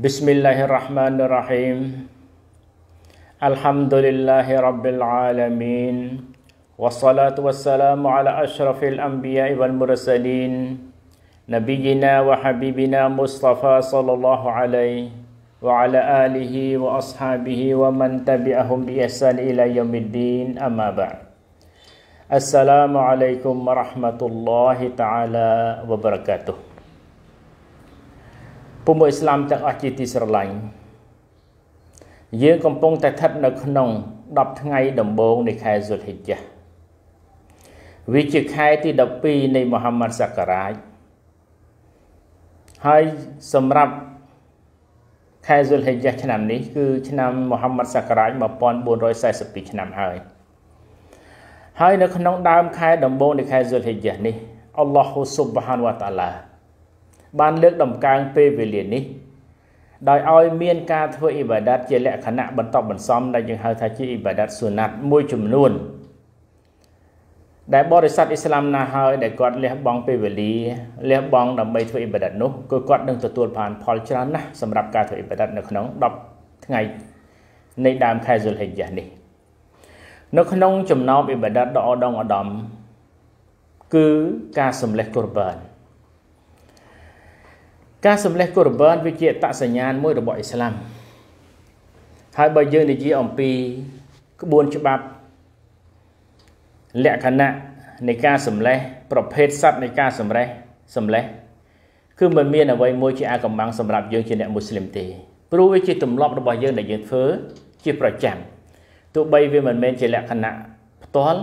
بسم الله الرحمن الرحيم الحمد لله رب العالمين والصلاة والسلام على أشرف الأنبياء والمرسلين نبينا وحبيبنا مصطفى صلى الله عليه وعلى آله وأصحابه ومن تبعهم بإحسان إلى يوم الدين أما بعد السلام عليكم ورحمة الله تعالى وبركاته ពុំអ៊ីស្លាមទាំងអស់ជាទីស្រឡាញ់យើងកំពុងតែស្ថិតនៅក្នុង10ថ្ងៃ ដំបូងនៃខែសុលហិជ្ជាវាជាខែទី12នៃមហាម៉ាត់សករាជហើយសម្រាប់ខែសុលហិជ្ជាឆ្នាំនេះគឺឆ្នាំមហាម៉ាត់សករាជ1442ឆ្នាំហើយហើយ នៅក្នុងដើម ខែ ដំបូងនៃខែសុលហិជ្ជានេះអល់ឡោះស៊ុបហានវតាឡាបានលើកដំកើងពេលវេលានេះ ដោយឲ្យមានការធ្វើអ៊ីបាដាតជាលក្ខណៈបន្តបន្សំដែលយើងហៅថាជាអ៊ីបាដាតសុណាត់មួយចំនួនដែលបរិស័ទអ៊ីស្លាមណាហើយដែលគាត់លះបង់ពេលវេលាលះបង់ដើម្បីធ្វើអ៊ីបាដាតនោះគឺគាត់នឹងទទួលបានផលច្រើនណាស់សម្រាប់ការធ្វើអ៊ីបាដាតនៅក្នុង10ថ្ងៃនៃដើមខែសុលហិជ្ជះនេះនៅក្នុងចំណោមអ៊ីបាដាតដ៏ឧត្តមឧត្តមគឺការសម្លេះកូរបានការសម្លេះកូរបានវាជាអតសញ្ញាណមួយរបស់អ៊ីស្លាមហើយបើយើង និយាយអំពី ក្បួនច្បាប់លក្ខណៈនៃការសម្លេះប្រភេទសត្វនៃការសម្លេះសម្លេះគឺមិនមានអ្វីមួយជាអាកំបាំងសម្រាប់យើងជាអ្នកមូស្លីមទេព្រោះវាជាទម្លាប់របស់យើងដែលយើងធ្វើជាប្រចាំទោះបីវាមិនមែនជាលក្ខណៈផ្ទាល់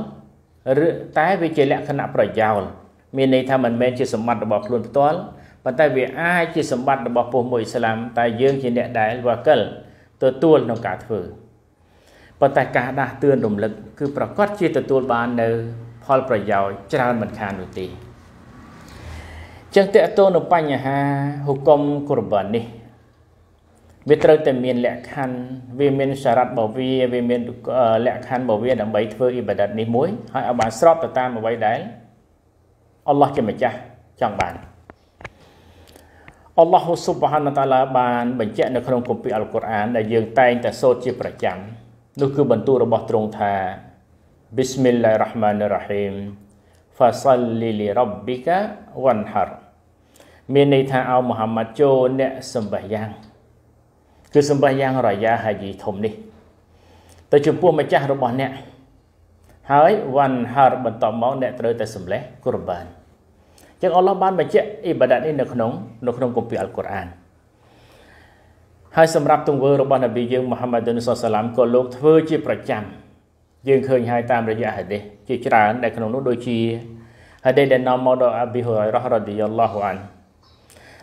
ឬតែវាជាលក្ខណៈប្រយោលមានន័យថាមិនមែនជាសម្បត្តិរបស់ខ្លួនផ្ទាល់ប៉ុន្តែវាអាចជាសម្បត្តិរបស់ពុះមួយឥស្លាម តែយើងជាអ្នកដែលវកិលទទួលក្នុងការធ្វើប៉ុន្តែការដាស់តឿនរំលឹកគឺប្រកាសជាទទួលបាននៅ ផលប្រយោជន៍ច្រើនមិនខាននោះទេចឹងតើតើនៅបញ្ហាហុគមក្របានេះ វាត្រូវតែមាន លក្ខខណ្ឌវាមានសារៈរបស់វា វាមានលក្ខខណ្ឌរបស់វាដើម្បីធ្វើអ៊ីបាដាតនេះមួយ ហើយឲ្យបានស្របទៅតាមអ្វីដែលអល់ឡោះជាម្ចាស់ចង់បានអល់ឡោះស៊ុបហានតាឡាបានបញ្ជាក់នៅក្នុងគម្ពីរអល់កុរអាន ដែលយើងតែងតែសូត្រជាប្រចាំនោះគឺបន្ទូលរបស់ទ្រង់ថា Bismillah Rahman Rahim Fasalli li rabbika wanhar មានន័យថាឲ្យមូហាម៉ាត់ចូលអ្នកសម្បះយ៉ាងគឺសម្បះយ៉ាងរយ៉ាហាជីធំនេះទៅចំពោះម្ចាស់របស់អ្នកហើយវ៉ាន់ហារបន្តមកអ្នកត្រូវតែសម្លេះគុរបានចឹងអល់ឡោះបានបញ្ជាក់អ៊ីបាដាតនេះនៅក្នុងនៅក្នុងគម្ពីរអល់កុរអានហើយសម្រាប់ទង្វើរបស់នប៊ីយើងមូហាម៉ាឌុនសសាឡាមក៏លោកធ្វើជាប្រចាំយើងឃើញហើយតាមរយៈហាឌីសជាច្រើនដែលក្នុងនោះដូចជាហាឌីសដែលនាំមកដោយអាប៊ីហ៊ូរ៉ៃរ៉ារ៉ាឌីយ៉ាឡោះអាន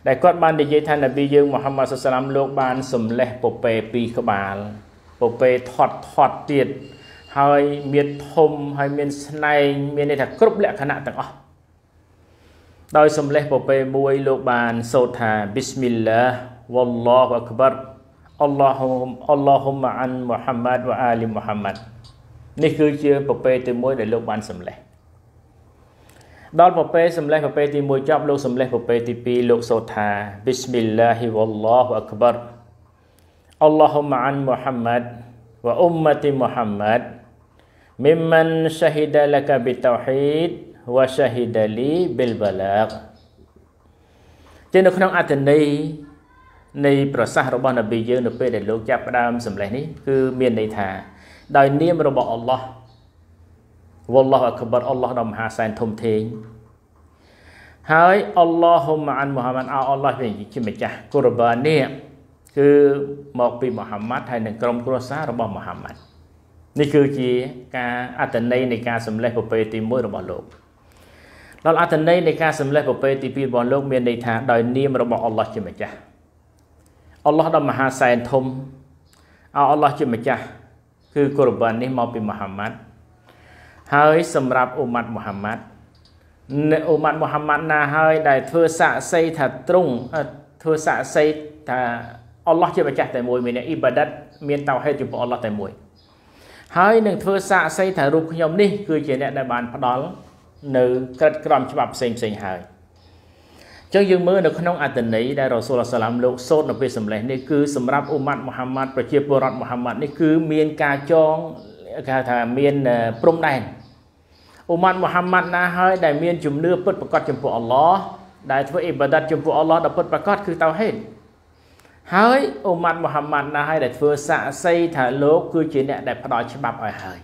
ដែលគាត់បាននិយាយថានប៊ីយើងមូហាម៉ាឌុនសសាឡាមលោក បានសម្លេះពពែពីរក្បាលពពែថត់ថត់ទៀតហើយមានធំហើយមានស្នែងមានន័យថាគ្រប់លក្ខណៈទាំងអស់ដោយសំលេះពពេមួយលោកបានសូត្រថាប៊ីស្មិលឡាវ៉ាឡោះអាក្បារអល់ឡោះអល់ឡោះម៉ាអានមូហាម៉ាត់វ៉ាអាលីមូហាម៉ាត់នេះគឺជាពពេទី1ដែលលោកបានសំលេះដល់ពពេសំលេះពពេទី1ចប់លោកសំលេះពពេទី2លោកសូត្រថាប៊ីស្មិលឡាហ៊ីវ៉ាឡោះអាក្បារអល់ឡោះម៉ាអានមូហាម៉ាត់វ៉ាអ៊ុមម៉ាទីមូហាម៉ាត់ ممن شهد لك بالتوحيد វ៉ាសាហ៊ីដាលីបិលបាឡាកជានៅក្នុងអត្ថន័យនៃប្រសាសន៍របស់នប៊ីយើងនៅពេលដែលលោកចាប់ផ្ដើមសម្លេងនេះគឺមានន័យថា ដោយនាមរបស់អល់ឡោះវល់ឡោះអក្បតអល់ឡោះដ៏មហាសែនធំធេង ហើយអល់ឡោះហ៊ុមអានមូហាម៉ាត់អោអល់ឡោះវិញជាម្ចាស់កូរបានេះគឺមកពីមូហាម៉ាត់ហើយនិងក្រុមគ្រួសាររបស់មូហាម៉ាត់នេះគឺជាការអត្តន័យនៃការសម្លេះប្រពៃទី1របស់លោកដល់អត្ថន័យនៃការសម្លេះពពែទី2របស់លោកមានន័យថាដោយនាមរបស់អល់ឡោះជាម្ចាស់អល់ឡោះដ៏មហាសែនធំអល់ឡោះជាម្ចាស់គឺកូរ៉ាននេះមកពីមូហាម៉ាត់ហើយ សម្រាប់អ៊ុម៉ាត់មូហាម៉ាត់អ៊ុម៉ាត់មូហាម៉ាត់ណា ហើយ ដែលធ្វើសាក់សីថាទ្រង់ធ្វើសាក់សីថាអល់ឡោះជាម្ចាស់តែមួយមានអ៊ីបាដាតមានតោហេតចំពោះអល់ឡោះតែមួយ ហើយនឹងធ្វើសាក់សីថារូបខ្ញុំនេះគឺជាអ្នកដែលបានផ្ដល់នៅក្រិតក្រមច្បាប់ផ្សេងផ្សេងហើយចឹងយើងមើលនៅក្នុងអត្តន័យដែលរ៉ូសូលសាឡាមលោកសូត្រនៅពេលសម្លេះនេះគឺសម្រាប់អ៊ុម៉ាត់មូហាម៉ាត់ប្រជាពលរដ្ឋមូហាម៉ាត់នេះគឺមានការចងគេហៅថាមានព្រំដែនអ៊ុម៉ាត់មូហាម៉ាត់ណាហើយដែលមានជំនឿពិតប្រកបចំពោះអល់ឡោះដែលធ្វើអ៊ីបាដាតចំពោះអល់ឡោះដល់ពិតប្រកបគឺតៅហេតហើយអ៊ុម៉ាត់មូហាម៉ាត់ណាហើយដែលធ្វើសាក់សីថាលោកគឺជាអ្នកដែលផ្ដល់ច្បាប់ឲ្យហើយ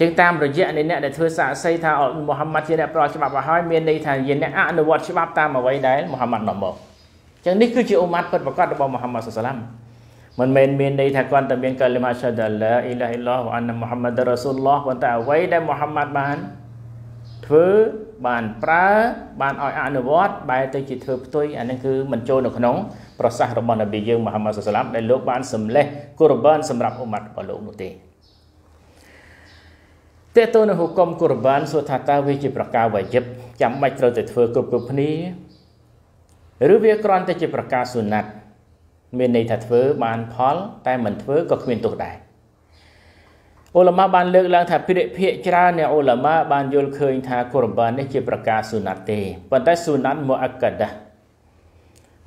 ជាងតាមរយៈនៃអ្នកដែលធ្វើសាស័យថាមូហាម៉ាត់ជាអ្នកប្រោសច្បាប់មកហើយមានន័យថាជាអ្នកអនុវត្តច្បាប់តាមអ្វីដែលមូហាម៉ាត់នាំមកចឹងនេះគឺជាអ៊ុម៉ាត់ពិតប្រាកដរបស់មូហាម៉ាត់សាសឡាមមិនមែនមានន័យថាគាត់តែមានកលិមាឆាដាឡាអ៊ីឡាហ៊ីឡោះអានមូហាម៉ាត់រ៉ាស៊ូលឡោះប៉ុន្តែអ្វីដែលមូហាម៉ាត់បានធ្វើបានប្រើបានឲ្យអនុវត្តបែរទៅជាធ្វើផ្ទុយអានឹងគឺមិនចូលនៅក្នុង ប្រសាសន៍របស់នប៊ីយើងមូហាម៉ាត់សាសឡាមដែលលោកបានសម្លេះគូរបានសម្រាប់អ៊ុម៉ាត់របស់លោកនោះទេតើតើនៅហុកុំគុរបានសួរថាតើវាជាប្រការវាយិបចាំបាច់ត្រូវតែធ្វើគ្រប់គ្រប់គ្នាឬវាគ្រាន់តែជាប្រការសុណាត់មានន័យថាធ្វើបានផលតែមិនធ្វើក៏គ្មានទោសដែរអូឡាម៉ាបានលើកឡើងថាភារភាកច្រើនអ្នកអូឡាម៉ាបានយល់ឃើញថាគុរបាននេះជាប្រការសុណាត់ទេប៉ុន្តែសុណាត់មូអាកាដា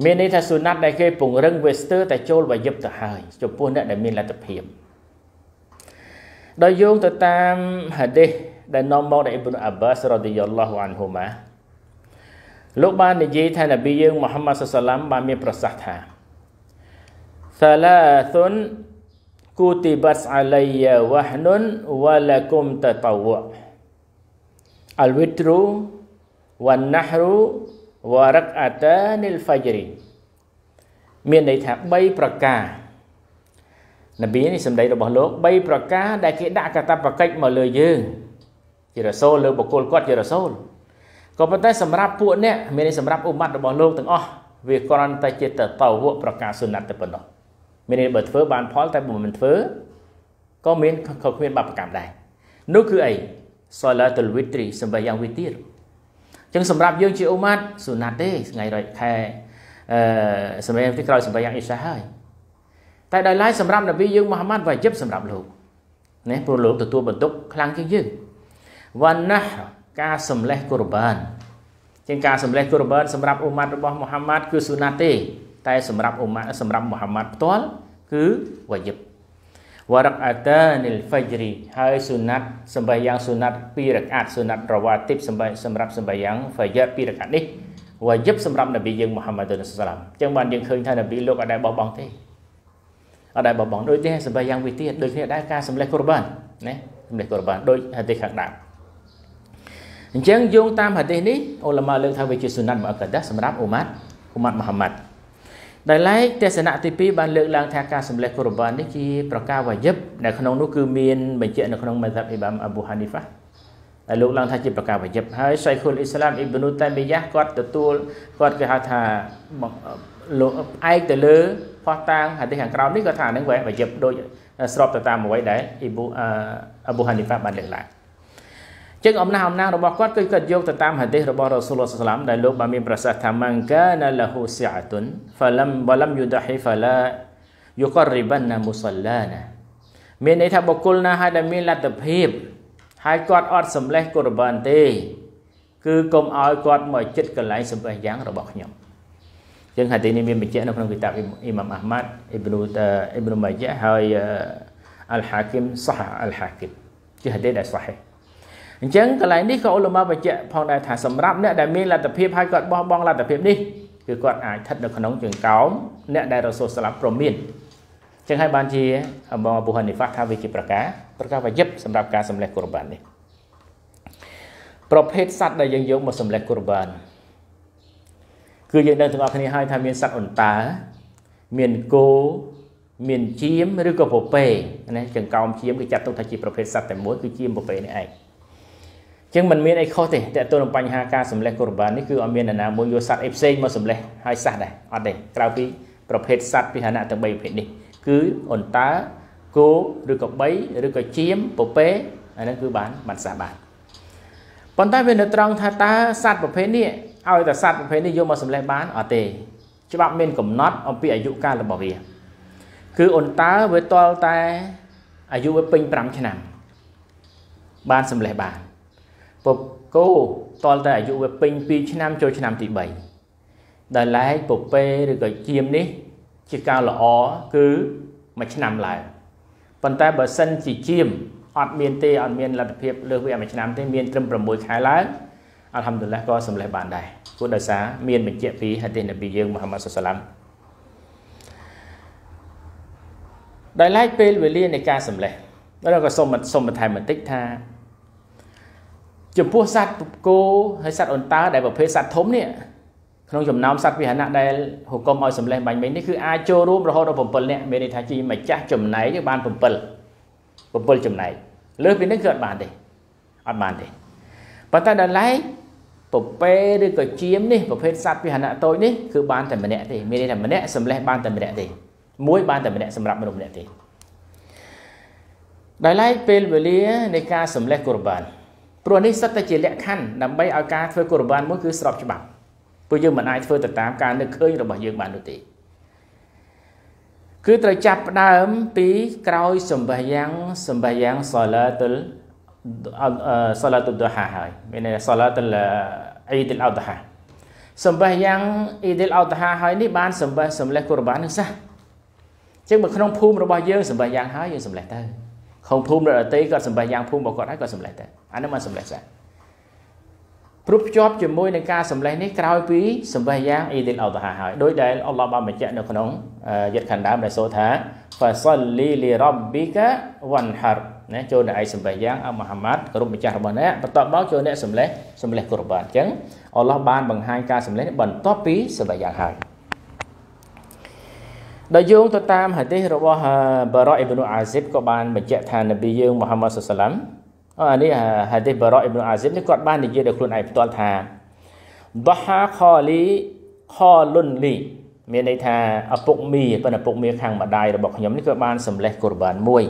មានន័យថាសុណាត់ដែលគេពង្រឹងវាស្ទើរតែចូលវាយិបទៅហើយចំពោះអ្នកដែលមានលទ្ធភាពដោយយោងទៅតាមហាឌីសដែលនាំមកដោយអ៊ីប្នុអាបាសរ៉ាឌីយ៉ាឡោះអានហ៊ូម៉ាលោកបាននិយាយថានប៊ីយើងមូហាម៉ាត់សាឡាមបានមានប្រសាសន៍ថាសាឡាទុនគូទីបាត់អាឡៃយ៉ាវ៉ាហ្នុនវ៉ាឡាគុំតតវ៉អាលវីត្រូវ៉ាណាហរូវ៉ារកអាតានីលហ្វាយរីមានន័យថា3ប្រការនប៊ីនេះសម្ដីរបស់លោក3ប្រការដែលគេដាក់កតបកិច្ចមកលើយើងជារសូលលើបុគ្គលគាត់ជារសូលក៏ប៉ុន្តែសម្រាប់ពួកអ្នកមានន័យសម្រាប់ឧបត្តិរបស់លោកទាំងអស់វាគ្រាន់តែជាតតវៈប្រការសុណាត់តែប៉ុណ្ណោះមានន័យបើធ្វើបានផលតែបើមិនធ្វើក៏មានក៏គ្មានបាបកម្មដែរនោះគឺអីសាឡាតុលវីត្រីសម្រាប់យ៉ាងវិទៀតចឹងសម្រាប់យើងជាឧបត្តិសុណាត់ទេថ្ងៃរយខែអឺសម្រាប់ទីក្រោយសម្រាប់យ៉ាងអ៊ីសាហើយតែដោយឡែកសម្រាប់នប៊ីយើងមូហាម៉ាត់វ៉ាយិបសម្រាប់លោកណាព្រោះលោកទទួលបន្ទុកខ្លាំងជាងយើងវ៉ាណាហ៍ការសម្លេះកូរបានជាងការសម្លេះកូរបានសម្រាប់អ៊ូម៉ាត់របស់មូហាម៉ាត់គឺស៊ូណាទេតែសម្រាប់អ៊ូម៉ាត់សម្រាប់មូហាម៉ាត់ផ្ទាល់គឺវ៉ាយិបវរកអតានិលហ្វាជ្រីហើយសុណាត់សម្បៃយ៉ាងសុណាត់2រកាត់សុណាត់រវ៉ាទីបសម្បៃសម្រាប់សម្បៃយ៉ាងហ្វាយ៉ា2រកាត់នេះវ៉ាយិបសម្រាប់នប៊ីយើងមូហាម៉ាត់សាឡាមអញ្ចឹងបានយើងឃើញថានប៊ីលោកអត់ដែលបោះបង់ទេអត់ដែលបបងដូចនេះសម្រាប់យ៉ាងវាទៀតដូចគ្នាដែរការសម្លេះកូរបានណាសម្លេះកូរបានដូចហាឌីសខាងដើមអញ្ចឹងយោងតាមហាឌីសនេះអ៊ុលម៉ាលើកថាវាជាសុណាត់មកកដាសម្រាប់អ៊ូម៉ាត់អ៊ូម៉ាត់មូហាម៉ាត់ដែលឡែកទស្សនៈទី2បានលើកឡើង ថាការសម្លេះកូរបាននេះជាប្រការវ៉ាយិបដែលក្នុងនោះគឺមានបញ្ជាក់នៅក្នុងមេសាប់អ៊ីបាមអាប៊ូហានីហ្វាដែលលោកឡើងថាជាប្រការវ៉ាយិបហើយសៃខុលអ៊ីស្លាមអ៊ីប៊ីនូតៃមីយ៉ាគាត់ទទួលគាត់គេហៅថាលោកផ្អែកទៅលើផោះតាងហាឌីសខាងក្រោមនេះក៏ថានឹងវាយិបដូចស្របទៅតាមអ្វីដែលអ៊ីប៊ូអប៊ូហានីហ្វាបានលើកឡើងចឹងអំណះអំណាងរបស់គាត់គឺគាត់យកទៅតាមហាឌីសរបស់រ៉ាស៊ូលឡោះសាឡាមដែលលោកបានមានប្រសាសន៍ថាម៉ង្កាណាលហ៊ូស៊ីអាតុនហ្វាឡាំវ៉ាឡាំយូដាហ៊ីហ្វាឡាយូកររីបាណាមូសាឡាណាមានន័យថាបុគ្គលណាហើយដែលមានលទ្ធភាព ហើយគាត់អត់សម្លេះកូរបានទេ គឺកុំឲ្យគាត់មកចិត្តកន្លែងសម្បេះយ៉ាងរបស់ខ្ញុំចឹងហាឌីសនេះមានបញ្ជាក់នៅក្នុងគីតាបអ៊ីម៉ាមអាហ្មាត់អ៊ីប្នូអ៊ីប្នូម៉ាយ៉ាហើយអលហាគីមសះអលហាគីមជាហាឌីសដែលសាហេះអញ្ចឹងកន្លែងនេះក៏ឧលមាបញ្ជាក់ផងដែរថាសម្រាប់អ្នកដែលមានលទ្ធភាពហើយគាត់បោះបង់លទ្ធភាពនេះគឺគាត់អាចស្ថិតនៅក្នុងជើងកោមអ្នក ដែលរសូលស្លាប់ប្រមានអញ្ចឹងហើយបានជាអបងអប៊ូហានីហ្វាថាវាជា ប្រការប្រការវយិបសម្រាប់ការសម្លេះកូរបាននេះប្រភេទសត្វដែលយើងយកមកសម្លេះកូរបានគឺយើងដឹងទាំងអស់គ្នាហើយថាមានសត្វអន្តាមានគោមានជៀមឬក៏ពពែណាចង្កោមជៀមគឺចាត់ទុកថាជាប្រភេទសត្វតែមួយគឺជៀមពពែនេះឯងចឹងมันមានអីខុសទេតើតើនឹងបញ្ហាការសម្លេះកូរ៉ាននេះគឺអត់មាននរណាមួយយកសត្វអីផ្សេងមកសម្លេះហើយសះដែរអត់ទេក្រៅពីប្រភេទសត្វពិហនៈទាំង3ប្រភេទនេះ គឺអន្តាគោឬក៏បីឬក៏ជៀមពពែអាហ្នឹងគឺបានបានសះបានប៉ុន្តែវានៅត្រង់ថាតើសត្វប្រភេទនេះឲ្យតែសត្វប្រភេទនេះយកមកសម្លេះបានអត់ទេ ច្បាប់មានកំណត់អំពីអាយុកាលរបស់វា គឺអន្តើវាតលតែអាយុវាពេញ5ឆ្នាំបានសម្លេះបានពពកោតលតែអាយុវាពេញ2ឆ្នាំចូលឆ្នាំទី3ដែលឡែកពពែឬក៏ជៀមនេះ ជាការល្អគឺមួយឆ្នាំឡើងប៉ុន្តែបើសិនជាជៀមអត់មានទេអត់មានលទ្ធភាពលើសវាមួយឆ្នាំទេមានត្រឹម6ខែឡើងអัลฮัมឌុលឡាក៏សម្លេះបានដែរព្រោះដោយសារមានបញ្ជាក់ពីហាឌីសនប៊ីយើងមូហាម៉ាត់សុសឡាំដោយឡែកពេលវេលានៃការសម្លេះឬក៏សូមសូមបន្ថែមបន្តិចថា ចំពោះសត្វគោហើយសត្វអន្តា ដែលប្រភេទសត្វធំនេះក្នុងចំណោមសត្វពិហនៈដែលហុកុមឲ្យសម្លេះបាញ់មិញនេះគឺអាចចូលរួមរហូតដល់7នាក់មានន័យថាជីម្ចាស់ចំណែកបាន7 7ចំណែកលើពីនេះគឺអត់បានទេអត់បានទេប៉ុន្តែដល់ឡែកពពែឬក៏ជៀមនេះប្រភេទសត្វពាហនៈតូចនេះគឺបានតែម្នាក់ទេមានន័យថាម្នាក់សម្លេះបានតែម្នាក់ទេមួយ បានតែម្នាក់សម្រាប់មនុស្សម្នាក់ទេដោយឡែកពេលវេលានៃការសម្លេះកូរបានព្រោះនេះសិតតែជាលក្ខខណ្ឌដើម្បីឲ្យការធ្វើកូរបានមួយគឺស្របច្បាប់ព្រោះយើងមិនអាចធ្វើទៅតាមការនឹកឃើញរបស់យើងបាននោះទេគឺត្រូវចាប់ផ្ដើមពីក្រោយសម្បាយ៉ាងសម្បាយ៉ាងសាឡាតុលសាឡាតុដហាហើយ មានន័យសាឡាតុលអ៊ីដលអដហាសម្បេះយ៉ាងអ៊ីដលអដហាហើយនេះបានសម្បេះសម្លេះគុរបាននឹងសះចឹងបើក្នុងភូមិរបស់យើងសម្បេះយ៉ាងហើយយើងសម្លេះទៅក្នុងភូមិរដ្ឋតីក៏សម្បេះយ៉ាងភូមិរបស់គាត់ហើយក៏សម្លេះទៅអានេះមិនសម្លេះសះព្រោះភ្ជាប់ជាមួយនឹងការសម្លេះនេះក្រោយពីសម្បេះយ៉ាងអ៊ីដលអដហាហើយដោយដែលអល់ឡោះបានបញ្ជាក់នៅក្នុងយត្តខាងដើមដែលសូថា فصلي لربك وانحر ណាចូលអ្នកឯងសម្លេះយ៉ាងអមហាម៉ាត់គោរពម្ចាស់របស់អ្នកបន្ទាប់មកចូលអ្នកសម្លេះសម្លេះគោរពបានអញ្ចឹងអល់ឡោះបានបង្ហាញការសម្លេះបន្ទាប់ពីសម្លេះយ៉ាងហើយដោយយោងទៅតាមហាឌីសរបស់បារ៉ាអ៊ីប្នូអាស៊ីបក៏បានបញ្ជាក់ថានប៊ីយើងមូហាម៉ាត់សុសឡាំអានេះហាឌីសបារ៉ាអ៊ីប្នូអាស៊ីបនេះគាត់បាននិយាយដល់ខ្លួនឯងផ្ទាល់ថាដហាខលីខលុនលីមានន័យថាឪពុកមីប៉ុន្តែឪពុកមីខាងម្ដាយរបស់ខ្ញុំនេះក៏បានសម្លេះកូរបានមួយ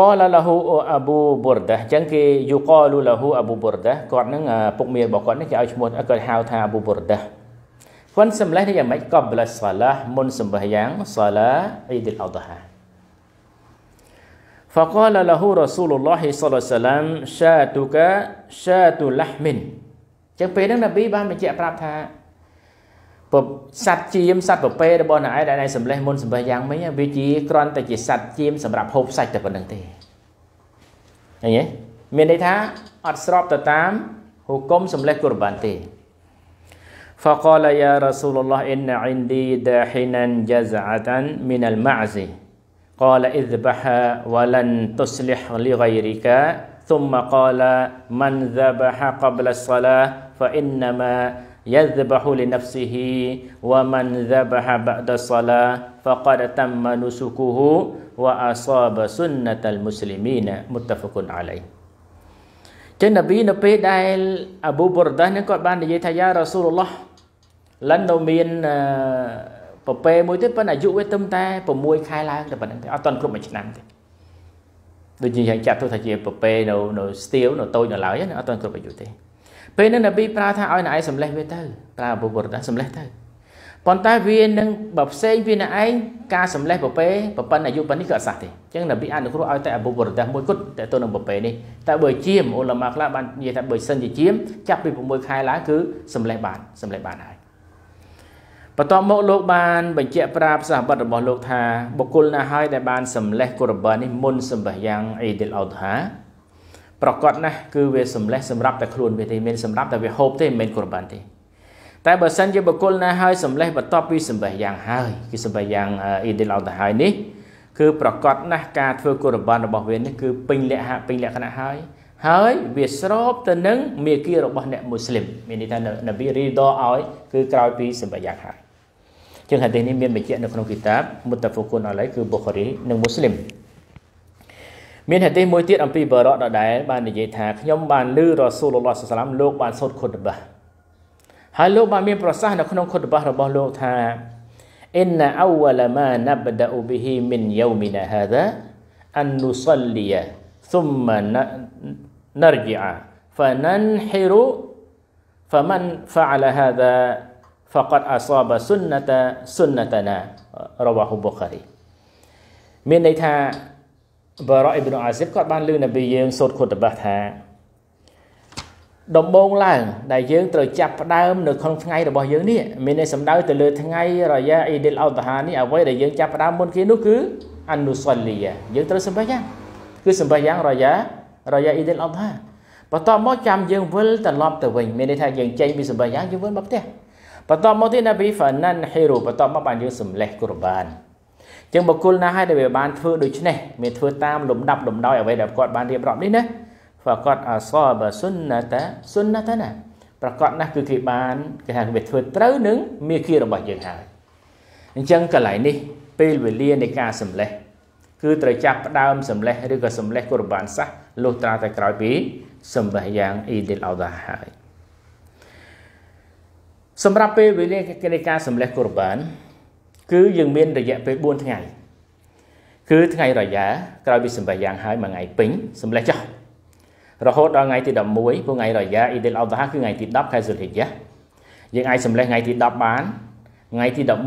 កលលហ៊ូអប៊ូប៊ូរដាអញ្ចឹងគេយូកលលហ៊ូអប៊ូប៊ូរដាគាត់នឹងពុកមានរបស់គាត់នេះគេឲ្យឈ្មោះគាត់ហៅថាអប៊ូប៊ូរដាគាត់សម្លេះនេះយ៉ាងម៉េចកបលាសាឡាមុនសម្បះយ៉ាងសាឡាអ៊ីឌីលអុដហា فقال له رسول الله صلى الله عليه وسلم شاتك شات لحم ចឹងពេលហ្នឹងនប៊ីបានបញ្ជាក់ប្រាប់ថាសัตว์ជាមសัตว์ប្រពៃរបស់ណែឯងដែលសម្លេះមុនសម្លេះយ៉ាងមិញវាជាគ្រាន់តែជាសัตว์ជាមសម្រាប់ហូបសាច់តែប៉ុណ្្នឹងទេឃើញទេមានន័យថាអត់ស្របទៅតាមហុគុំសម្លេះគុរបានទេ فقال يا رسول الله إن عندي داحنا جزعة من المعز قال اذبحها ولن تصلح لغيرك ثم قال من ذبح قبل الصلاة فإنما yadhbahu li nafsihi wa man dhabaha ba'da salah faqad tamma nusukuhu wa asaba sunnatal muslimina muttafaqun alayh ចឹងនប៊ីនៅពេលដែលអប៊ូបរដាសនឹងគាត់បាននិយាយថាយ៉ារ៉ាស៊ូលឡោះលិននៅមានប្រពែមួយទៀតប៉ុន្តែអាយុវាទៅតែ6ខែឡើងតែប៉ុណ្្នឹងទេអត់ទាន់គ្រប់មួយឆ្នាំទេដូចជាយ៉ាងចាត់ទុកថាជាប្រពែនៅនៅស្ទៀវនៅតូចនៅឡើយណាអត់ទាន់គ្រប់អាយុទេពេលនឹងនប៊ីប្រើថាឲ្យអ្នកឯងសម្លេះវាទៅប្រើអពុវរតសម្លេះទៅប៉ុន្តែវានឹងបើផ្សេងពីអ្នកឯងការសម្លេះពពែប្រពន្ធអាយុប៉ុណ្នេះក៏អត់សោះទេអញ្ចឹងនប៊ីអនុគ្រោះឲ្យតែអពុវរតមួយគត់តែទៅនឹងពពែនេះតែបើជាមអ៊ុលម៉ាខ្លះបាននិយាយថាបើសិនជាជាមចាប់ពី6ខែឡើងគឺសម្លេះបានសម្លេះបានហើយបន្ទាប់មកលោកបានបញ្ជាក់ប្រាប់សាសបត្តិរបស់លោកថាបុគ្គលណាហើយដែលបានសម្លេះកូរបានេះមុនសម្បះយ៉ាងអ៊ីឌីលអុដហាប្រកបណាស់គឺវាសម្លេះសម្រាប់តែខ្លួនវាទេមានសម្រាប់តែវាហូបទេមិនមែន құр បានទេតែបើសិនជាបុគ្គលណាហើយសម្លេះបន្ទាប់ពីសម្បេះយ៉ាងហើយគឺសម្បេះយ៉ាងអ៊ីឌីឡោតហើយនេះគឺប្រកបណាស់ការធ្វើគុណបានរបស់វានេះគឺពេញលក្ខណៈពេញលក្ខណៈហើយហើយវាស្របទៅនឹងមេគីរបស់អ្នកមូស្លីមមានន័យថានប៊ីរីដឲ្យ គឺក្រោយពីសម្បេះយ៉ាងហើយជាងហាឌីសនេះមានបញ្ជាក់នៅក្នុងគីតាបមុតតាហ្វូគុនអាឡៃគឺប៊ូខារីនិងមូស្លីមមានហេតុមួយទៀតអំពីបរតដដែលបាននិយាយថាខ្ញុំបានឮរ៉ាស៊ូលឡោះសាឡាមលោកបានសូត្រខុតបាហើយលោកបានមានប្រសាសន៍នៅក្នុង ខុតបារបស់លោកថាអ៊ីនណាអវលម៉ាណាបដាអ៊ូប៊ីហ៊ីមិនយូមីណាហាដាអាននុសលីទុមណរជាហ្វាណានហ៊ីរូ فمن فعل هذا فقد أصاب سنة سنتنا رواه البخاري មានន័យថាបារ៉ាអ៊ីប្នូអាស៊ីបគាត់បានលើនប៊ីយើងសូត្រខុតបាសថាដំបូងឡើងដែលយើងត្រូវចាប់ផ្ដើមនៅក្នុងថ្ងៃរបស់យើងនេះមានន័យសំដៅទៅលើថ្ងៃរយ៉ាអ៊ីឌីលអុតហានេះអ្វីដែលយើងចាប់ផ្ដើមមុនគេនោះគឺអានូសលីយ៉ាយើងត្រូវសម្បះយ៉ាងគឺសម្បះយ៉ាងរយ៉ារយ៉ាអ៊ីឌីលអុតហាបន្ទាប់មកចាំយើងវិលត្រឡប់ទៅវិញមានន័យថាយើងចេញពីសម្បះយ៉ាងយើងវិលមកផ្ទះបន្ទាប់មកទៀតណាប៊ីហ្វាណាន់ហេរូបន្ទាប់មកបានយើងសម្លេះគុរបានចឹងបុគ្គលណាហើយដែលវាបានធ្វើដូច្នេះមានធ្វើតាមលំដាប់លំដោយអ្វីដែលគាត់បានរៀបរាប់នេះណាហ្វាគាត់អសបសុនណតាសុនណតាណាប្រកាសណាស់គឺគេបានគេថាវាធ្វើត្រូវនឹងមេគីរបស់យើងហើយ អញ្ចឹងកន្លែងនេះពេលវេលានៃការសម្លេះ គឺ ត្រូវចាប់ផ្ដើមសម្លេះឬក៏សម្លេះកូរ៉ានសាសលុះត្រាតែក្រោយពីសម្បះយ៉ាងអ៊ីឌីលអោដាហើយសម្រាប់ពេលវេលានៃការសម្លេះកូរ៉ានគឺយើងមានរយៈពេល4ថ្ងៃគឺថ្ងៃរយ៉ាក្រោយពីសម្បាយ៉ាងហើយមួយថ្ងៃពេញសម្លេះចោះរហូតដល់ថ្ងៃទី11ពួកថ្ងៃរយ៉ាអ៊ីឌីលអុដាគឺថ្ងៃទី10ខែសុលហិជាយើងអាចសម្លេះថ្ងៃទី10បានថ្ងៃទី11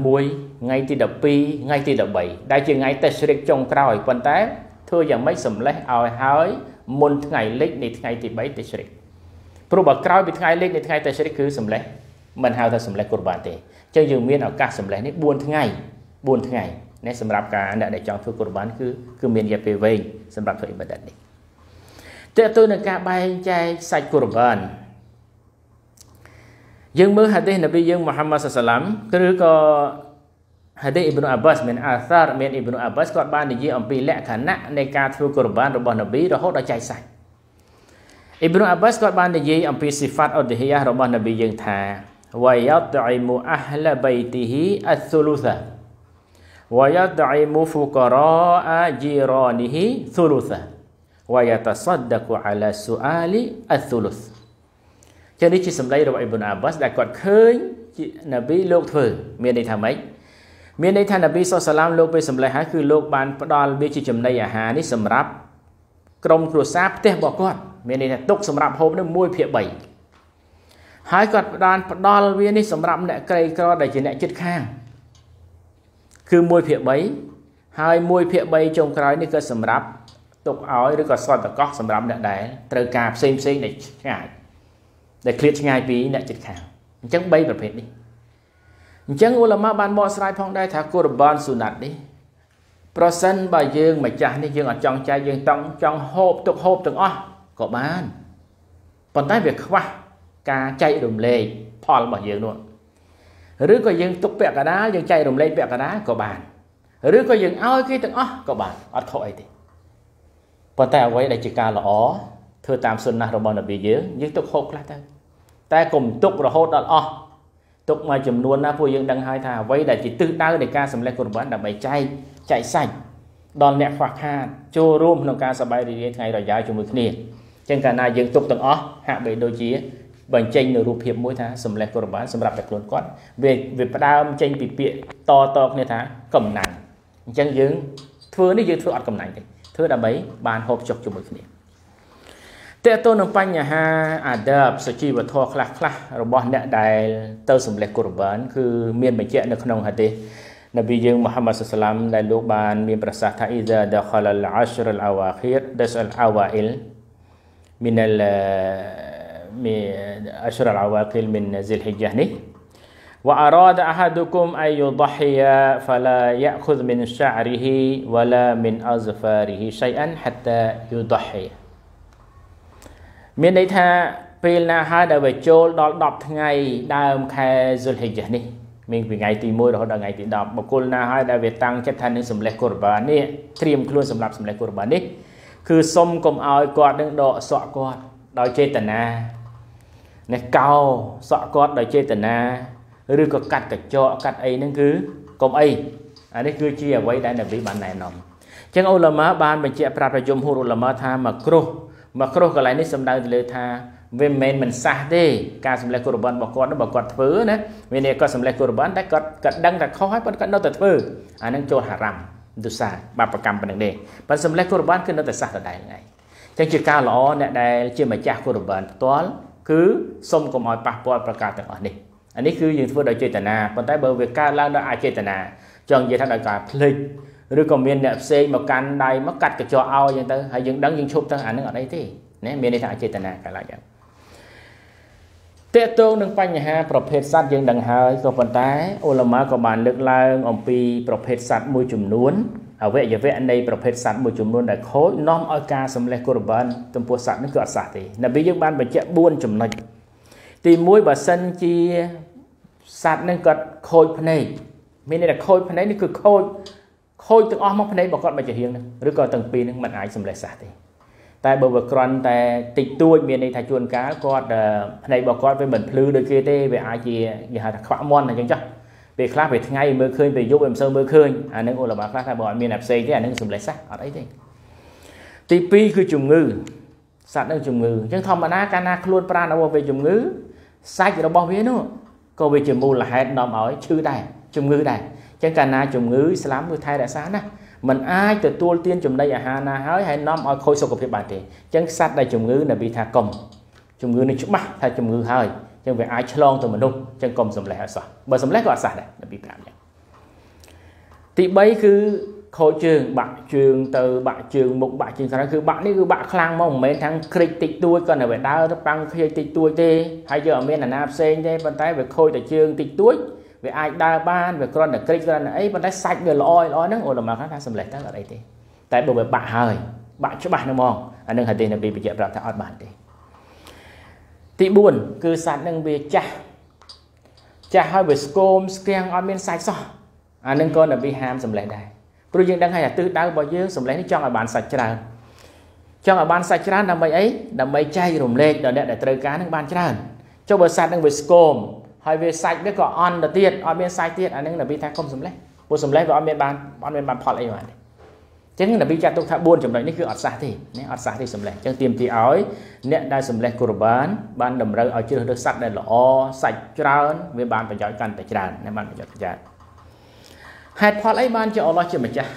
ថ្ងៃទី12ថ្ងៃទី13ដែលជាថ្ងៃតេស្រិកចុងក្រោយប៉ុន្តែ ធ្វើយ៉ាងម៉េចសម្លេះឲ្យហើយ មុនថ្ងៃលិចនៃថ្ងៃទី3តេស្រិកព្រោះបើក្រោយពីថ្ងៃលិចនៃថ្ងៃតេស្រិកគឺសម្លេះមិនហៅថាសម្លេះកូរបានទេចឹងយើងមានឱកាសសម្លេះនេះ4ថ្ងៃ4ថ្ងៃណាសម្រាប់ការអ្នកដែលចង់ធ្វើកូរបានគឺគឺមានរយៈពេលវែងសម្រាប់ធ្វើអ៊ីបាដាតនេះតើតើនឹងការបែងចែកសាច់កូរបានយើងមើលហាឌីសនប៊ីយើងមូហាម៉ាត់សាឡាមឬក៏ហាឌីសអ៊ីប្នុអាបាសមានអាសារមានអ៊ីប្នុអាបាសគាត់បាននិយាយអំពីលក្ខណៈនៃការធ្វើកូរបានរបស់នប៊ីរហូតដល់ចែកសាច់អ៊ីប្នុអាបាសគាត់បាននិយាយអំពីស៊ីហ្វាត់អ៊ុឌីហីយ៉ារបស់នប៊ីយើងថា ويطعم أهل بيته الثلثة ويطعم فقراء جيرانه ثلثة ويتصدق على سؤال الثلث ចឹងនេះជាសម្ដីរបស់អ៊ីប៊ុនអាបាសដែលគាត់ឃើញនប៊ីលោកធ្វើមានន័យថាម៉េចមានន័យថានប៊ីសុសឡាមលោកពេលសម្លេចហើយគឺលោកបានផ្ដល់វាជាចំណីអាហារនេះសម្រាប់ក្រុមគ្រួសារផ្ទះរបស់គាត់មានន័យថាទុកសម្រាប់ហូបនឹង1ភាគ3ហើយគាត់បាន ផ្ដល់វានេះសម្រាប់អ្នកក្រីក្រដែលជាអ្នកចិត្តខាងគឺ1ភាគ3ហើយ1ភាគ3ចុងក្រោយនេះគឺសម្រាប់ទុកឲ្យឬក៏សតកោះសម្រាប់អ្នកដែលត្រូវការផ្សេងផ្សេងដែលឆ្ងាយដែលឃ្លាតឆ្ងាយពីអ្នកចិត្តខាងអញ្ចឹង3ប្រភេទនេះអញ្ចឹងឧលមាបានបកស្រាយផងដែរថាកូរបានសុណាត់នេះ ប្រសិនបើយើងម្ចាស់នេះយើងអត់ចង់ចែកយើងតង់ចង់ហូបទុកហូបទាំងអស់ក៏បានប៉ុន្តែវាខ្វះការចែករំលែកផលរបស់យើងនោះឬក៏យើងទុកពាក់កណ្ដាលយើងចែករំលែកពាក់កណ្ដាលក៏បាន ឬក៏យើងឲ្យគេទាំងអស់ក៏បានអត់ខុសអីទេប៉ុន្តែអ្វីដែលជាការល្អធ្វើតាមសុណាស់របស់នប៊ីយើងយើងទុកហូបខ្លះទៅតែកុំទុករហូតដល់អស់ទុកមួយចំនួនណាពួកយើងដឹងហើយថាអ្វីដែលជាទិសដៅនៃការសម្លេចគុណបានដើម្បីចែកចែកសាច់ដល់អ្នកខ្វះខាតចូលរួមក្នុងការសប្បាយរីករាយថ្ងៃរយៈជាមួយគ្នាចឹងកាលណាយើងទុកទាំងអស់ហាក់បីដូចជាបញ្ចេញនៅរូបភាពមួយថាសម្លេះគរបាលសម្រាប់តែខ្លួនគាត់វាវាផ្ដើមចេញពីពាក្យតតគ្នាថាកំណាញ់អញ្ចឹងយើងធ្វើនេះយើងធ្វើអត់កំណាញ់ទេធ្វើដើម្បីបានហូបចុកជាមួយគ្នាតើតើនឹងបញ្ហាអាដាបសុជីវធម៌ខ្លះខ្លះរបស់អ្នកដែលទៅសម្លេះគរបានគឺមានបញ្ជាក់នៅក្នុងហាឌីសនប៊ីយើងមូហាម៉ាត់សុសឡាមដែលលោកបានមានប្រសាសន៍ថាអ៊ីដាដខលលអាស្រលអាវ៉ាខីរដសអលអាវ៉ាអ៊ីលមីនល عشر العواقل من ذي الحجة وأراد أحدكم أن يضحي فلا يأخذ من شعره ولا من أظفاره شيئا حتى يضحي មានន័យថាពេលណាហើយដែលវាចូលដល់10ថ្ងៃដើម ខែសុលហិជ្ជះនេះមានពីថ្ងៃទី1រហូតដល់ថ្ងៃទី10បុគ្គលណាហើយដែលវាតាំងចិត្តថានឹងសម្លេះកូរបានេះត្រៀមខ្លួនសម្រាប់សម្លេះកូរបានេះគឺសុំកុំឲ្យគាត់នឹងដកសក់គាត់ដោយចេតនានេះកោសក់គាត់ដោយចេតនាឬក៏កាត់កញ្ចក់កាត់អីហ្នឹងគឺកុំអីអានេះគឺជាអ្វីដែលនប៊ីបានណែនាំអញ្ចឹងអូឡាម៉ាបានបញ្ជាក់ប្រាប់ប្រយមហូរអូឡាម៉ាថាមកគ្រោះមកគ្រោះកន្លែងនេះសំដៅទៅលើថាវាមិនមែនមិនសះទេការសម្លេះគុរប័នរបស់គាត់នោះបើគាត់ធ្វើណាវានេះគាត់សម្លេះគុរប័នតែគាត់គាត់ដឹងថាខុសហើយប៉ុន្តែគាត់នៅតែធ្វើអានឹងចូលហារ៉ាំទុសាបាបកម្មប៉ុណ្្នឹងទេប៉ុន្តែសម្លេះគុរប័នគឺនៅតែសះដដែលហ្នឹងឯងចឹងជាការល្អអ្នកដែល ជាម្ចាស់គុរប័នផ្ទាល់គឺសុំកុំឲ្យប៉ះពាល់ប្រការទាំងអស់នេះអានេះគឺយើងធ្វើដោយចេតនាប៉ុន្តែបើវាកើតឡើងដោយអចេតនាចង់និយាយថាដោយការភ្លេចឬក៏មានអ្នកផ្សេងមកកាន់ដៃមកកាត់កញ្ចក់ឲ្យអញ្ចឹងទៅហើយយើងដឹងយើងឈប់ទៅអានឹងអត់អីទេណាមានន័យថាអចេតនាកើតឡើងយ៉ាងតកតងនឹងបញ្ហាប្រភេទសត្វយើងដឹងហើយក៏ប៉ុន្តែអូឡាម៉ាក៏បានលើកឡើងអំពីប្រភេទសត្វមួយចំនួនអវយវៈនៃប្រភេទសត្វមួយចំនួនដែលខូចនាំឲ្យការសម្លេះគរបានចំពោះសត្វនេះគឺអត់សះទេនៅពេលយើងបានបញ្ជាក់4ចំណុចទី1បើសិនជាសត្វនឹងគាត់ខូចភ្នែកមានន័យថាខូចភ្នែកនេះគឺខូចខូចទាំងអស់មកភ្នែករបស់គាត់មកជារៀងនឹងឬក៏ទាំងពីរនឹងមិនអាចសម្លេះសះទេតែបើវាគ្រាន់តែតិចតួចមានន័យថាជួនកាលគាត់ភ្នែករបស់គាត់វាមិនភ្លឺដូចគេទេវាអាចជាគេហៅថាខ្វាក់មន់អញ្ចឹងចាស់ពេលខ្លះពេលថ្ងៃមើលឃើញពេលយប់មិនសូវមើលឃើញអានឹងឧលមាខ្លះថាបើអត់មានអាផ្សេងទេអានឹងសម្លេចសះអត់អីទេទី2គឺជំងឺសត្វនឹងជំងឺអញ្ចឹងធម្មតាកាលណាខ្លួនប្រាណរបស់វាជំងឺ សាច់របស់វានោះក៏វាជាមូលហេតុនាំឲ្យឈឺដែរជំងឺដែរអញ្ចឹងកាលណាជំងឺស្លាប់គឺថែរក្សាណាมันអាចទទួលទានចំណីអាហារណាហើយហើយនាំឲ្យខូចសុខភាពបានទេអញ្ចឹងសត្វដែលជំងឺនប៊ីថាកុំជំងឺនេះច្បាស់ថាជំងឺហើយចឹងវាអាចឆ្លងទៅមនុស្សចឹងកុំសម្លេះអត់សោះបើសម្លេះក៏អត់សោះដែរដល់ពី5ចឹងទី3គឺខូចជើងបាក់ជើងទៅបាក់ជើងមុខបាក់ជើងស្រាំគឺបាក់នេះគឺបាក់ខ្លាំងមកមិនមែនថាគ្រិចតិចតួចគាត់នៅវាដើរប៉ាំងខ្ជិលតិចតួចទេហើយយើងអត់មានអាណាផ្សេងទេប៉ុន្តែវាខូចតែជើងតិចតួចវាអាចដើរបានវាគ្រាន់តែគ្រិចគ្រាន់តែអីប៉ុន្តែសាច់វាល្អល្អហ្នឹងអូលម៉ាថាសម្លេះទៅអត់អីទេតែបើវាបាក់ហើយបាក់ច្បាស់ហ្នឹងហ្មងអានឹងហេតុទេនៅពីបញ្ជាក់ប្រាប់ថាអត់បានទេទី4គឺសត្វនឹងវាចាស់ចាស់ហើយវាស្គមស្គាំងអត់មានសាច់សោះអានឹងក៏នៅវាហាមសម្លេះដែរព្រោះយើងដឹងហើយអាទិសដៅរបស់យើងសម្លេះនេះចង់ឲ្យបានសាច់ច្រើនចង់ឲ្យបានសាច់ច្រើនដើម្បីអីដើម្បីចែករំលែកដល់អ្នកដែលត្រូវការនឹងបានច្រើន ចុះបើសត្វនឹងវាស្គមហើយវាសាច់វាក៏អន់ទៅទៀតអត់មានសាច់ទៀតអានឹងនៅវាថាកុំសម្លេះព្រោះសម្លេះវាអត់មានបានអត់មានបានផលអីបានទេអញ្ចឹងនប៊ីចាត់ទុកថា4ចំណុចនេះគឺអត់សះទេណាអត់សះទេសម្លេះអញ្ចឹងទៀមទីឲ្យអ្នកដែលសម្លេះគុរបានបានតម្រូវឲ្យជ្រើសរើសសัตว์ដែលល្អសាច់ច្រើន វាបានប្រយោជន៍កាន់តែច្រើនណាបានប្រយោជន៍ច្រើនហេតុផលអីបានជាអល់ឡោះជាម្ចាស់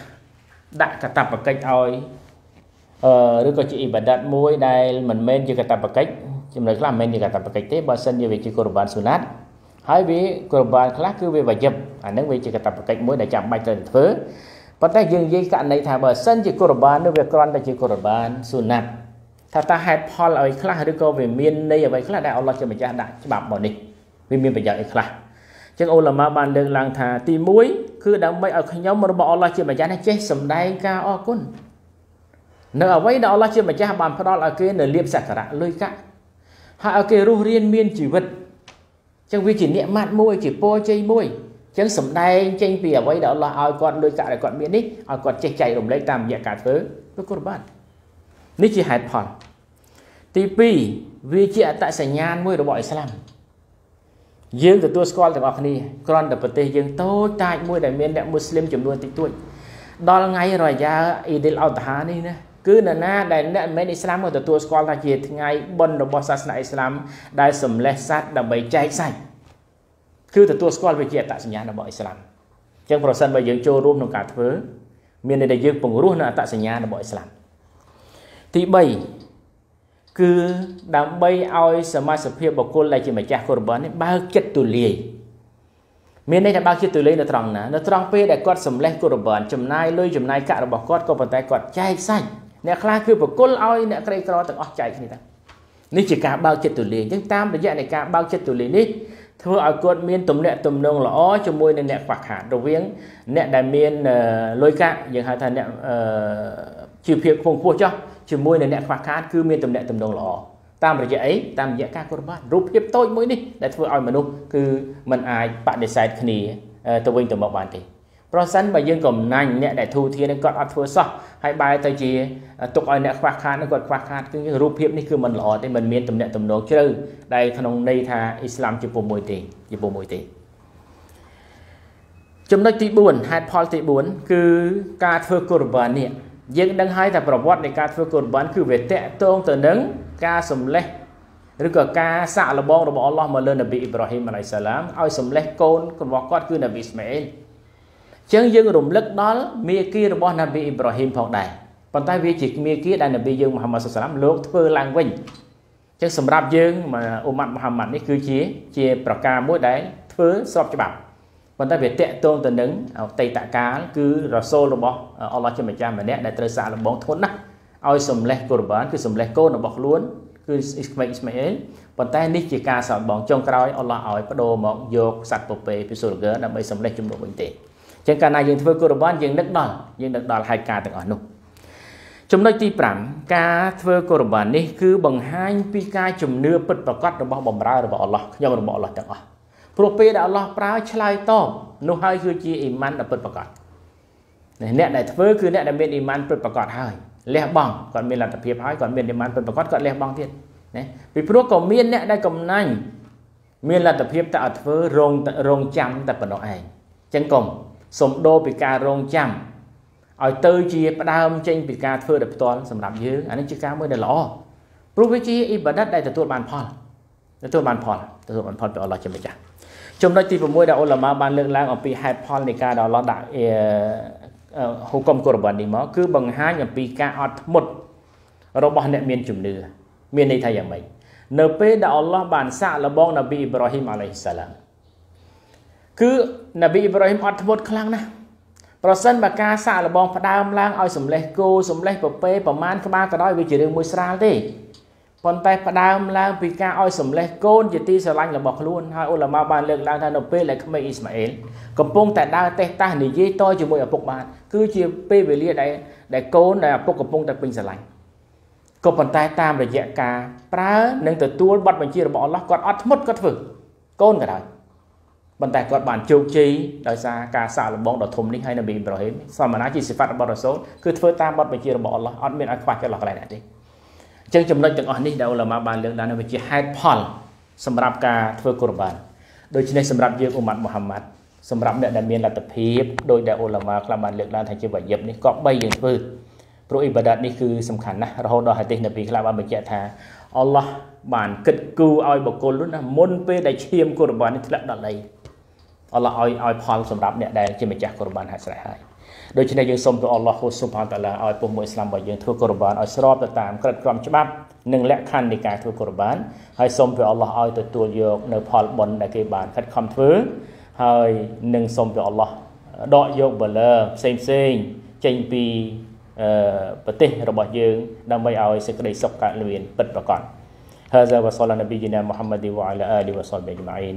ដាក់កតបកិច្ចឲ្យអឺឬក៏ជាអ៊ីបាដាតមួយដែលមិនមែនជាកតបកិច្ចចំណុចខ្លះមិនមែនជាកតបកិច្ចទេបើសិនជាវាជាគុរបានសុណាត់ហើយវាគុរបានខ្លះគឺវាវ៉ាយិបអានឹងវាជាកតបកិច្ចមួយដែលចាំបាច់ត្រូវធ្វើប៉ុន្តែយើងនិយាយករណីថាបើសិនជាគុរបាននោះវាគ្រាន់តែជាគុរបានសុណាត់ថាតើហេតុផលអ្វីខ្លះឬក៏វាមានន័យអ្វីខ្លះដែលអល់ឡោះជាម្ចាស់ដាក់ច្បាប់មកនេះវាមានប្រយោជន៍អីខ្លះចឹងអូឡាម៉ាបានលើកឡើងថាទី1គឺដើម្បីឲ្យខ្ញុំរបស់អល់ឡោះជាម្ចាស់នេះចេះសម្ដែងការអរគុណនៅអ្វីដែលអល់ឡោះជាម្ចាស់បានផ្ដល់ឲ្យគេនៅលៀបសក្ការៈលុយកាក់ហើយឲ្យគេរស់រៀនមានជីវិតចឹងវាជានិកម៉ាត់មួយ ជាពរជ័យមួយចឹងសំដែងចេញពីអ្វីដែលអល់ឡោះឲ្យគាត់ដូចកាក់ដែលគាត់មាននេះឲ្យគាត់ចេះចែករំលែកតាមរយៈការធ្វើគឺគុណបាននេះជាហេតុផលទី2វាជាអត្តសញ្ញាណមួយរបស់អ៊ីស្លាមយើងទទួលស្គាល់ទាំងអស់គ្នាគ្រាន់តែប្រទេសយើងតូចតាចមួយដែលមានអ្នកមូស្លីមចំនួនតិចតួចដល់ថ្ងៃរយ៉ាអ៊ីឌីលអុតហានេះណាគឺនរណាដែលអ្នកមិនអ៊ីស្លាមក៏ទទួលស្គាល់ថាជា ថ្ងៃបុណ្យរបស់សាសនាអ៊ីស្លាម ដែលសម្លេះសัตว์ដើម្បីចែកសាច់គឺទទួលស្គាល់វាជាអត្តសញ្ញាណរបស់អ៊ីស្លាមអញ្ចឹងប្រសិនបើយើង ចូលរួមក្នុងការធ្វើមានន័យថាយើងពង្រោះនៅអត្តសញ្ញាណរបស់អ៊ីស្លាមទី3គឺដើម្បីឲ្យសមាជិកភាពបុគ្គលដែលជាម្ចាស់កូរបាននេះបើកចិត្តទូលាយមានន័យថាបើកចិត្តទូលាយនៅត្រង់ណានៅត្រង់ពេលដែលគាត់សម្លេះកូរបានចំណាយលុយចំណាយកាក់របស់គាត់ក៏ប៉ុន្តែគាត់ចែកសាច់អ្នកខ្លះគឺបុគ្គលឲ្យអ្នកក្រីក្រទាំងអស់ចែកគ្នាតានេះជាការបើកចិត្តទូលាយអញ្ចឹងតាមរយៈនៃការបើកចិត្តទូលាយនេះធ្វើឲ្យគាត់មានទំនាក់ទំនងល្អជាមួយនឹងអ្នកខ្វះខាតរវាង អ្នកដែលមានលុយកាក់យើងហៅថាអ្នកជីវភាពខ្ពង់ខ្ពស់ចុះជាមួយនឹងអ្នកខ្វះខាតគឺមានទំនាក់ទំនងល្អតាមរយៈអីតាមរយៈការគ្រប់បានរូបភាពតូចមួយនេះដែលធ្វើឲ្យមនុស្សគឺมันអាចបដិសេធគ្នាទៅវិញទៅមកបានទេប្រសិនបើយើងកំណាញ់អ្នកដែលធូរធានគាត់អត់ធ្វើសោះហើយបែរទៅជាទុកឲ្យអ្នកខ្វះខាតនឹងគាត់ខ្វះខាតគឺរូបភាពនេះគឺមិនល្អទេមិនមានទំនាក់ទំនងជ្រៅដែលក្នុងន័យថាអ៊ីស្លាមជាពុំមួយទេជាពុំមួយទេចំណុចទី4ហេតុផលទី4គឺការធ្វើកូរបាននេះយើងដឹងហើយថាប្រវត្តិនៃការធ្វើកូរបានគឺវាតកតងទៅនឹង ការសម្លេះឬក៏ការសាក់លបងរបស់អល់ឡោះមកលើនប៊ីអ៊ីប្រាហ៊ីមអាឡៃសាឡាមឲ្យសម្លេះកូនរបស់គាត់គឺនប៊ីអ៊ីស្ម៉ាអ៊ីលចឹងយើងរំលឹកដល់មេគីរបស់នប៊ីអ៊ីប្រាហ៊ីមផងដែរប៉ុន្តែវាជាមេគីដែលនប៊ីយើងមូហាម៉ាត់សាសនាលោកធ្វើឡើងវិញចឹងសម្រាប់យើងអ៊ុម៉ាត់មូហាម៉ាត់នេះគឺជា ជាប្រការមួយដែលធ្វើស្របច្បាប់ប៉ុន្តែ វាតកតងទៅនឹងអតីតកាលគឺរ៉សូលរបស់អល់ឡោះជាម្ចាស់ម្នាក់ដែលត្រូវសាកល្បងធន់ណាស់ឲ្យសម្លេះកូរ៉ានគឺសម្លេះកូនរបស់ខ្លួន គឺអ៊ីស្ម៉ៃអ៊ីស្ម៉ៃអេលប៉ុន្តែនេះជាការសាកល្បងចុងក្រោយអល់ឡោះឲ្យបដូរមកយកសត្វពពែពីសូរហ្គើដើម្បីសម្លេះជំនួសវិញទេចឹងកាលណាយើងធ្វើគោលបំណងយើងនឹកដល់យើងនឹកដល់ហើយការទាំងអស់នោះចំណុចទី5ការធ្វើកូរបាននេះគឺ បង្ហាញ ពីការជំនឿពិតប្រាកដរបស់បំរើរបស់អល់ឡោះខ្ញុំរបស់អល់ឡោះទាំងអស់ព្រោះពេលដែលអល់ឡោះប្រើឆ្លើយតបនោះហើយគឺជាអ៊ីម៉ានដ៏ពិតប្រាកដអ្នកដែលធ្វើគឺអ្នកដែលមានអ៊ីម៉ានពិតប្រាកដហើយលះបង់គាត់មានលទ្ធភាពហើយគាត់មានអ៊ីម៉ានពិតប្រាកដគាត់លះបង់ទៀតណាពីព្រោះក៏មានអ្នកដែលកំណាញ់មានលទ្ធភាពតែអត់ធ្វើរងរងចាំតែប៉ុណ្ណោះឯងចឹងកុំសំដោពីការរងចាំឲ្យទៅជាផ្ដើមចេញពីការធ្វើដោយផ្ទាល់សម្រាប់យើងអានេះជាការមួយដែលល្អព្រោះវាជាអ៊ីបាដាតដែលទទួលបានផលទទួលបានផលទទួលបានផលពីអល់ឡោះជាម្ចាស់ចំណុចទី6ដែលអ៊ុលម៉ាបានលើកឡើងអំពីហេតុផលនៃការដែលអល់ឡោះដាក់ហុកុមកូរ៉ាននេះមក គឺបង្ហាញអំពីការអត់ធ្មត់របស់អ្នកមានជំនឿមានន័យថាយ៉ាងម៉េចនៅពេលដែលអល់ឡោះបានសាកល្បងនប៊ីអ៊ីប្រាហ៊ីមអាឡៃសាឡាមគឺនប៊ីអ៊ីប្រាហ៊ីមអត់ធ្មត់ខ្លាំងណាស់ប្រសិនបើការសាក់លបងផ្ដើមឡើងឲ្យសម្លេះគោសម្លេះពពេប្រមាណក្បាលក៏ដោយវាជារឿងមួយស្រាលទេប៉ុន្តែផ្ដើមឡើងពីការឲ្យសម្លេះកូនជាទីស្រឡាញ់របស់ខ្លួនហើយអ៊ុលាម៉ាបានលើកឡើងថានៅពេលដែលក្មេងអ៊ីស្ម៉ាអែលកំពុងតែដើរតេះតាស់និយាយតជាមួយឪពុកបានគឺជាពេលវេលាដែលដែលកូនដែលឪពុកកំពុងតែពេញស្រឡាញ់ក៏ប៉ុន្តែតាមរយៈការប្រើនិងទទួលប័ណ្ណបញ្ជារបស់អល់ឡោះគាត់អត់ធ្មត់គាត់ធ្វើកូនក៏ដោយប៉ុន្តែគាត់បានជោគជ័យដោយសារការសាកល្បងដ៏ធំនេះហើយនប៊ីអ៊ីប្រាហ៊ីមសមណាជាសិផាតរបស់រ៉ាសូលគឺធ្វើតាមបទបញ្ជារបស់អល់ឡោះអត់មានឲ្យខ្វះចន្លោះកន្លែងណាទេអញ្ចឹងចំណុចទាំងអស់នេះដែលអ៊ុលម៉ាបាន លើកឡើងវាជាហេតុផលសម្រាប់ការធ្វើកូរបានដូច្នេះសម្រាប់យើងអ៊ុម៉ាត់មូហាម៉ាត់សម្រាប់អ្នកដែលមានលទ្ធភាពដោយដែលអ៊ុលម៉ាខ្លះបានលើកឡើងថាជាវយិបនេះក៏បីយើងធ្វើព្រោះអ៊ីបាដាតនេះគឺសំខាន់ណាស់រហូតដល់ហាឌីសនប៊ីខ្លះបានបញ្ជាក់ថាអល់ឡោះបាន គិតគូរឲ្យបុគ្គលនោះណាមុនពេលដែលឈាមកូរបាននេះធ្លាក់ដល់អីអល់ឡោះឲ្យឲ្យផលសម្រាប់អ្នកដែលជាម្ចាស់កូរ៉ានហាក់ស្រេះហើយដូច្នេះយើងសូមព្រះអល់ឡោះហ៊ូស៊ុបហានតាឡាឲ្យពុះមួយឥស្លាមរបស់យើងធ្វើកូរ៉ានឲ្យស្របទៅតាមក្រឹតក្រមច្បាប់និងលក្ខខណ្ឌនៃការធ្វើកូរ៉ានហើយសូមព្រះអល់ឡោះឲ្យទទួលយកនៅផលបុណ្យដែលគេបានខិតខំធ្វើហើយនឹងសូមព្រះអល់ឡោះដកយកបលើផ្សេងផ្សេងចេញពីប្រទេសរបស់យើង ដើម្បីឲ្យសេចក្តីសុខកើតលឿនពិតប្រាកដ هذا وصلى نبينا محمد وعلى آله وصحبه أجمعين